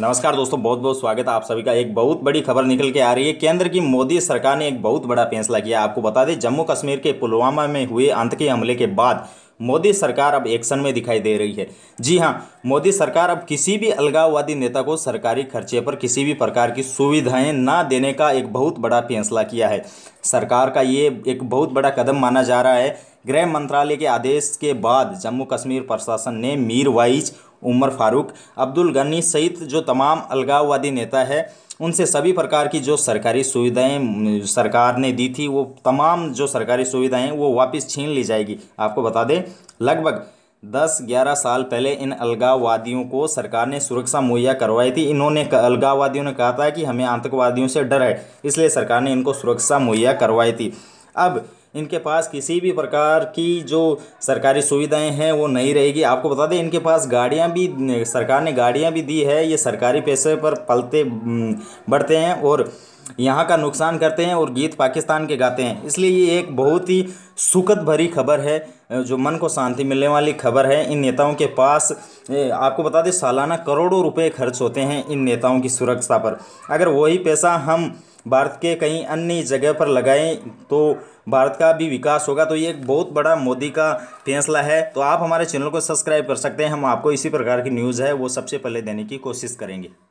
नमस्कार दोस्तों बहुत बहुत स्वागत है आप सभी का एक बहुत बड़ी खबर निकल के आ रही है केंद्र की मोदी सरकार ने एक बहुत बड़ा फैसला किया आपको बता दें जम्मू कश्मीर के पुलवामा में हुए आतंकी हमले के बाद मोदी सरकार अब एक्शन में दिखाई दे रही है जी हाँ मोदी सरकार अब किसी भी अलगाववादी नेता को सरकारी खर्चे पर किसी भी प्रकार की सुविधाएं ना देने का एक बहुत बड़ा फैसला किया है सरकार का ये एक बहुत बड़ा कदम माना जा रहा है गृह मंत्रालय के आदेश के बाद जम्मू कश्मीर प्रशासन ने मीर वाइज उमर फारूक अब्दुल गनी सहित जो तमाम अलगाववादी नेता है उनसे सभी प्रकार की जो सरकारी सुविधाएं सरकार ने दी थी वो तमाम जो सरकारी सुविधाएं वो वापस छीन ली जाएगी आपको बता दें लगभग दस ग्यारह साल पहले इन अलगाववादियों को सरकार ने सुरक्षा मुहैया करवाई थी इन्होंने अलगाववादियों ने कहा था कि हमें आतंकवादियों से डर है इसलिए सरकार ने इनको सुरक्षा मुहैया करवाई थी अब इनके पास किसी भी प्रकार की जो सरकारी सुविधाएं हैं वो नहीं रहेगी आपको बता दें इनके पास गाड़ियां भी सरकार ने गाड़ियां भी दी है ये सरकारी पैसे पर पलते बढ़ते हैं और यहाँ का नुकसान करते हैं और गीत पाकिस्तान के गाते हैं इसलिए ये एक बहुत ही सुखद भरी खबर है जो मन को शांति मिलने वाली खबर है इन नेताओं के पास आपको बता दें सालाना करोड़ों रुपए खर्च होते हैं इन नेताओं की सुरक्षा पर अगर वही पैसा हम भारत के कहीं अन्य जगह पर लगाएं तो भारत का भी विकास होगा तो ये एक बहुत बड़ा मोदी का फैसला है तो आप हमारे चैनल को सब्सक्राइब कर सकते हैं हम आपको इसी प्रकार की न्यूज़ है वो सबसे पहले देने की कोशिश करेंगे